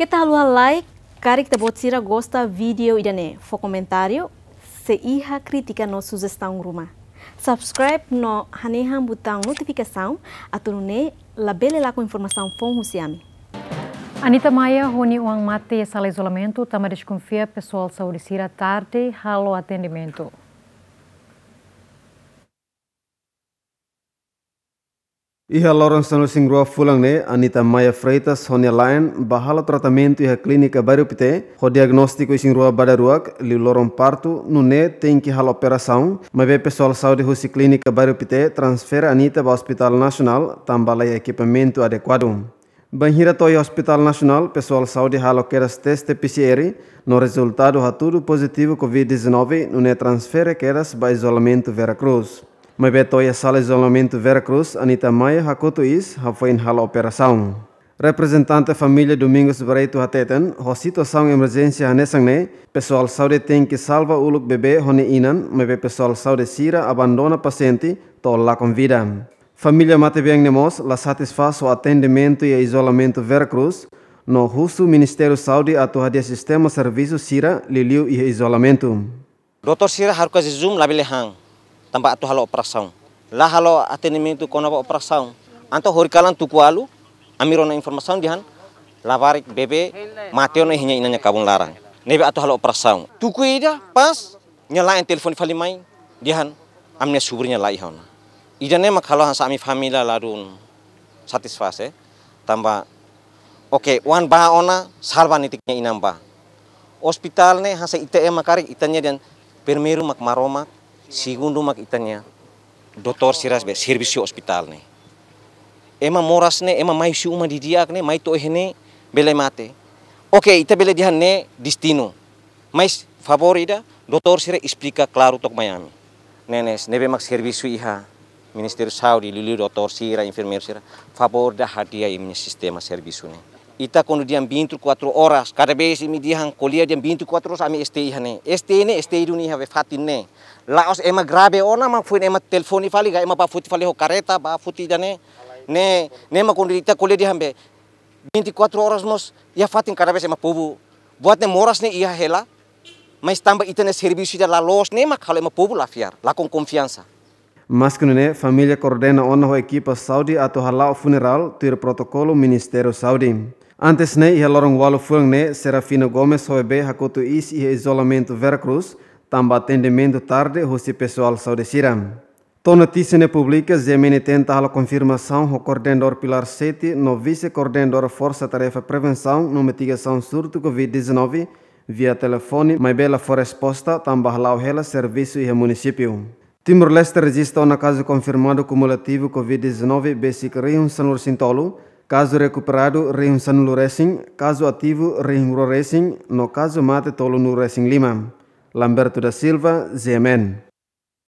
Que tal o like, kari kita bot sira gosta vídeo idane. Fo comentário, se iha crítica no sugestão ruma. Subscribe no haneham botão notificação, atunune labele lá com informação fom husiami. Anita Maia, Rony Uang Mate, sala isolamento, tamar desconfia, pessoal saúde sira tarde, halo atendimento. Iha Lawrence Nursing Fulang ne Anita Maya Freitas Sonia Lyon bahalo tratamento iha clínica pite. ho diagnóstico ising rua badaruak li lorom parto nune tem que hal operação mas pessoal saúde husi clínica pite, transfere Anita para Hospital Nacional tambala equipamento adequado Banhira toy Hospital Nacional pessoal saúde halo queras teste PCR no resultado ha tudo positivo COVID-19 nune transfere queras para isolamento Veracruz Mebetoia sala isolamento Veracruz, Anita Maia, Hakuto Is, Hafoin Hala Operação. Representante família Domingos Breito Hateten, a situação emergência Hanesangne, pessoal saúde tem que salva look bebê Hone Inan, mebe pessoal saúde Sira abandona paciente, lá com vida. Família Matebiang Nemos, la satisfaz o atendimento e isolamento Veracruz, no Russo Ministério Saúde atua de sistema serviço Sira, Liliu e isolamento. Doutor Sira Harkozizum Zizum Labilehang. tampa atu halo operação. lah halo atendimento itu a operação. Anto horikalan tu kualu, amirona informação dihan, lavarik bebe, mateo no hinya inanya kabung larang. Nebe atu halo operação. Tu ida pas nyalain fali mai dihan, amne suburnya lai ne mak halo hansa ami famila larun satisfase tambah Oke, wan ba ona salva nitiknya inamba. Hospital ne hasa ite makarik itanya dan permeru mak maromak segundo mak itanya doktor siras be servisi hospital nih emang moras nih, ema mai si uma didiak nih, mai eh nih bela mati. oke ita bela dia nih destino mais favorida doktor sira explica klaru tok miami nenes nebe mak servisu iha minister Saudi Lili sih Sira, infirmer Sira, favor da imnya e minha sistema serviço, nih Ita quando dia 24 oras. cada vez me dia kolia dia 24 kuatro sami este ihane. Este ne este idu ni have fatine. Laos ema grabe ona ma fui ema telefoni fali ga ema ba futi fali ho kareta ba futi jane. Ne ne ma kono ita colher dia hambe 24 oras mos ia fatin cada vez ema povo. Buat ne moras ne ia hela. ma istamba ita ne serviço da la los ne ma kalau ema povo la fiar, la com confiança. Mas kuno ne, familia kordena ona ho ekipa Saudi atau halau funeral tir protocolo ministero Saudi. Antes ne né, ia lorong walo furang ne né, Serafina Gomes hoebe hakutu is ia isolamento Veracruz, tamba atendimento tarde hosi pessoal Saúde Siram. Tô notícia ne é publica Zemini tenta a confirmação o coordenador Pilar Sete no vice-coordenador Força Tarefa Prevenção no mitigação surto Covid-19 via telefone, mais bela for resposta tamba lau ela serviço e município. Timor-Leste registra na caso confirmado cumulativo Covid-19 Bessic Rio Sanur Sintolo, Caso recuperado, rimsan Resing, Racing. Caso ativo, Rio Racing. No caso, mate tolo no Racing Lima. Lamberto da Silva, ZMN.